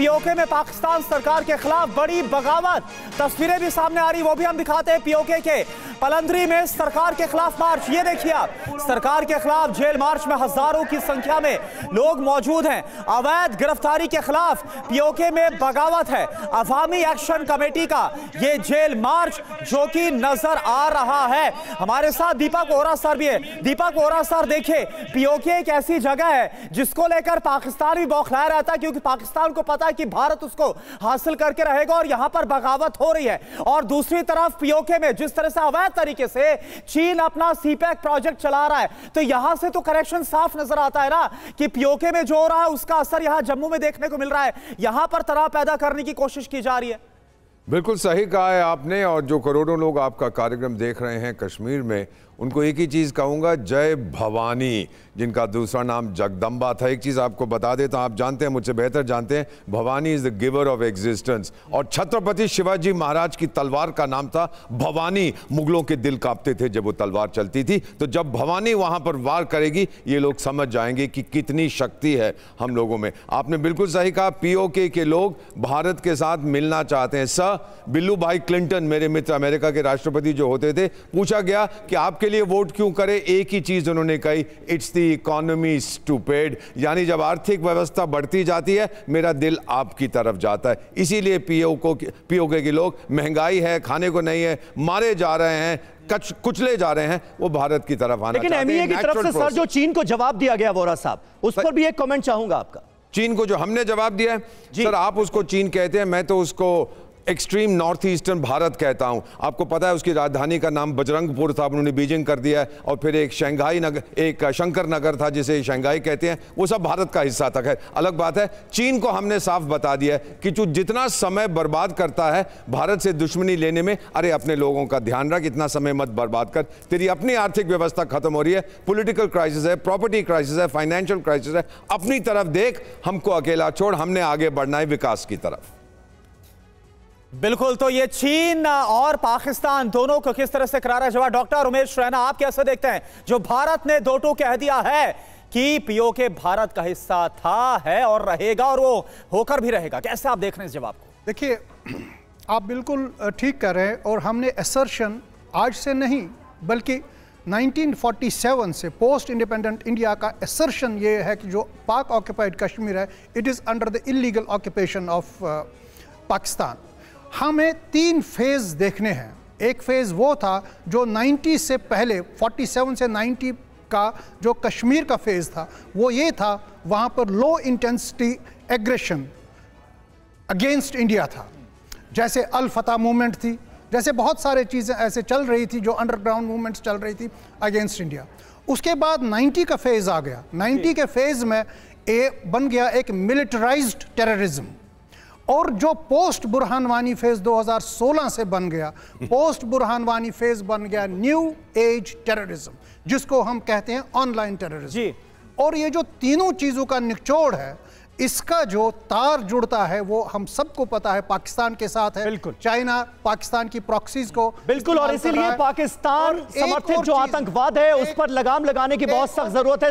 PoK में पाकिस्तान सरकार के खिलाफ बड़ी बगावत तस्वीरें भी सामने आ रही वो भी हम दिखाते हैं पीओके के पलंदरी में सरकार के खिलाफ मार्च ये देखिए आप सरकार के खिलाफ जेल मार्च में हजारों की संख्या में लोग मौजूद हैं अवैध गिरफ्तारी के खिलाफ पीओके में बगावत है अवामी एक्शन कमेटी का ये जेल मार्च जो कि नजर आ रहा है हमारे साथ दीपक ओरा सर भी है दीपक ओरा सर देखिए पीओके एक ऐसी जगह है जिसको लेकर पाकिस्तान भी बौखलाया रहता है क्योंकि पाकिस्तान को पता है कि भारत उसको हासिल करके रहेगा और यहां पर बगावत हो रही है और दूसरी तरफ पीओके में जिस तरह से अवैध तरीके से चीन अपना सीपैक प्रोजेक्ट चला रहा है तो यहां से तो करेक्शन साफ नजर आता है ना कि पीओके में जो हो रहा है उसका असर यहां जम्मू में देखने को मिल रहा है यहां पर तनाव पैदा करने की कोशिश की जा रही है बिल्कुल सही कहा है आपने और जो करोड़ों लोग आपका कार्यक्रम देख रहे हैं कश्मीर में उनको एक ही चीज़ कहूँगा जय भवानी जिनका दूसरा नाम जगदम्बा था एक चीज़ आपको बता देता हूँ आप जानते हैं मुझसे बेहतर जानते हैं Bhavani is the giver of existence और छत्रपति शिवाजी महाराज की तलवार का नाम था भवानी मुगलों के दिल कांपते थे जब वो तलवार चलती थी तो जब भवानी वहाँ पर वार करेगी ये लोग समझ जाएंगे कि कितनी शक्ति है हम लोगों में आपने बिल्कुल सही कहा पीओके के लोग भारत के साथ मिलना चाहते हैं सर बिल्लू भाई क्लिंटन मेरे मित्र अमेरिका के राष्ट्रपति जो होते थे पूछा गया कि आपके लिए वोट क्यों करे एक ही चीज उन्होंने कही इट्स द इकोनॉमी स्टूपेड यानी जब आर्थिक व्यवस्था बढ़ती जाती है मेरा दिल आपकी तरफ जाता है इसीलिए पीओ को पीओके के लोग महंगाई है खाने को नहीं है मारे जा रहे हैं कच, कुचले जा रहे हैं वो भारत की तरफ आना लेकिन एमईए e की तरफ से सर जो चीन को जवाब दिया गया वोरा साहब उस पर भी एक कमेंट चाहूंगा आपका चीन को जो हमने जवाब दिया है सर आप उसको चीन कहते हैं मैं तो उसको एक्सट्रीम नॉर्थ ईस्टर्न भारत कहता हूँ आपको पता है उसकी राजधानी का नाम बजरंगपुर था उन्होंने बीजिंग कर दिया है और फिर एक शंघाई नगर एक शंकर नगर था जिसे शंघाई कहते हैं वो सब भारत का हिस्सा तक है अलग बात है चीन को हमने साफ बता दिया है कि जो जितना समय बर्बाद करता है भारत से दुश्मनी लेने में अरे अपने लोगों का ध्यान रख इतना समय मत बर्बाद कर तेरी अपनी आर्थिक व्यवस्था खत्म हो रही है पोलिटिकल क्राइसिस है प्रॉपर्टी क्राइसिस है फाइनेंशियल क्राइसिस है अपनी तरफ देख हमको अकेला छोड़ हमने आगे बढ़ना है विकास की तरफ बिल्कुल तो ये चीन और पाकिस्तान दोनों को किस तरह से करारा जवाब डॉक्टर उमेश रैना आप कैसे देखते हैं जो भारत ने दो टू कह दिया है कि पीओके भारत का हिस्सा था है और रहेगा और वो होकर भी रहेगा कैसे आप देख रहे हैं इस जवाब को देखिए आप बिल्कुल ठीक कर रहे हैं और हमने असर्शन आज से नहीं बल्कि 1947 से पोस्ट इंडिपेंडेंट इंडिया का एसर्शन ये है कि जो पाक ऑक्यूपाइड कश्मीर है it is under the illegal occupation of Pakistan हमें तीन फेज देखने हैं एक फेज़ वो था जो 90 से पहले 47 से 90 का जो कश्मीर का फेज़ था वो ये था वहाँ पर low intensity aggression against India था जैसे अल फता मूवमेंट थी जैसे बहुत सारे चीज़ें ऐसे चल रही थी जो अंडरग्राउंड मूवमेंट्स चल रही थी अगेंस्ट इंडिया उसके बाद 90 का फेज़ आ गया 90 के फेज़ में ए बन गया एक मिलिटराइज्ड टेररिज्म और जो पोस्ट बुरहान वानी फेज 2016 से बन गया पोस्ट बुरहान वानी फेज बन गया न्यू एज टेररिज्म जिसको हम कहते हैं ऑनलाइन टेररिज्म और ये जो तीनों चीज़ों का निचोड़ है इसका जो तार जुड़ता है वो हम सबको पता है पाकिस्तान के साथ है बिल्कुल चाइना पाकिस्तान की प्रॉक्सीज को बिल्कुल और इसीलिए पाकिस्तान समर्थित जो आतंकवाद है उस पर लगाम लगाने की बहुत सख्त जरूरत है